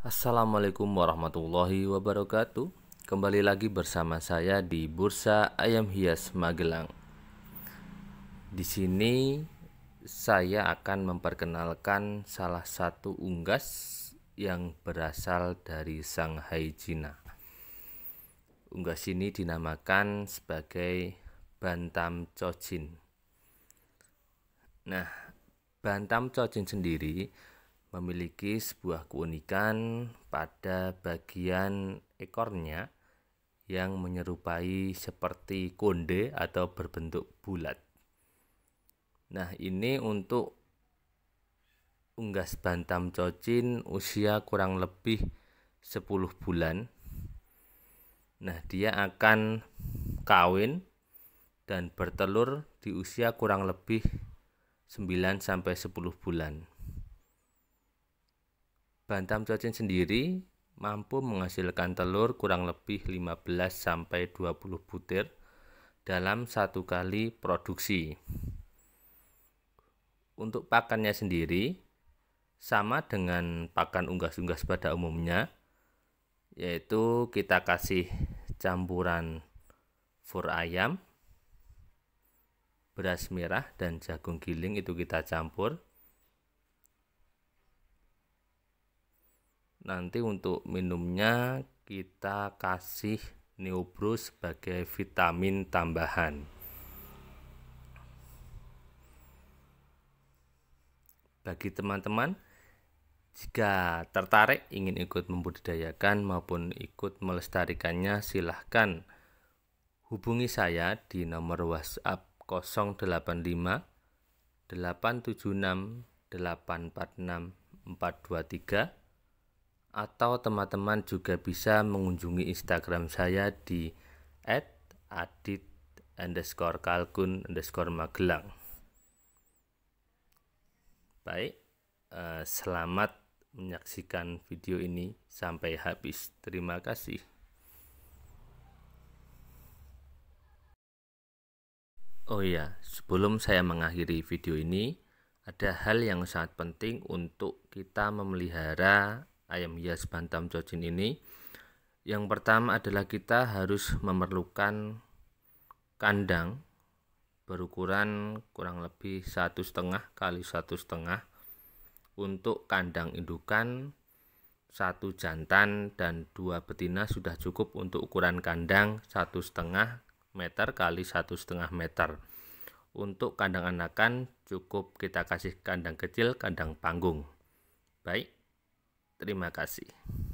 Assalamualaikum warahmatullahi wabarakatuh. Kembali lagi bersama saya di Bursa Ayam Hias Magelang. Di sini saya akan memperkenalkan salah satu unggas yang berasal dari Shanghai, Cina. Unggas ini dinamakan sebagai Bantam Cocin. Nah, Bantam Cocin sendiri memiliki sebuah keunikan pada bagian ekornya yang menyerupai seperti konde atau berbentuk bulat. Nah, ini untuk unggas bantam cocin usia kurang lebih 10 bulan. Nah, dia akan kawin dan bertelur di usia kurang lebih 9 sampai 10 bulan. Bantam cocin sendiri mampu menghasilkan telur kurang lebih 15 20 butir dalam satu kali produksi. Untuk pakannya sendiri sama dengan pakan unggas-unggas pada umumnya yaitu kita kasih campuran fur ayam, beras merah dan jagung giling itu kita campur nanti untuk minumnya kita kasih Neobro sebagai vitamin tambahan. Bagi teman-teman jika tertarik ingin ikut membudidayakan maupun ikut melestarikannya silahkan hubungi saya di nomor WhatsApp 085 876 846 423 atau teman-teman juga bisa mengunjungi Instagram saya di @adit underscore kalkun underscore magelang. Baik, eh, selamat menyaksikan video ini sampai habis. Terima kasih. Oh iya, sebelum saya mengakhiri video ini, ada hal yang sangat penting untuk kita memelihara ayam hias ya, bantam cojin ini yang pertama adalah kita harus memerlukan kandang berukuran kurang lebih satu setengah kali satu setengah untuk kandang indukan satu jantan dan dua betina sudah cukup untuk ukuran kandang satu setengah meter kali satu setengah meter untuk kandang anakan cukup kita kasih kandang kecil kandang panggung baik Terima kasih.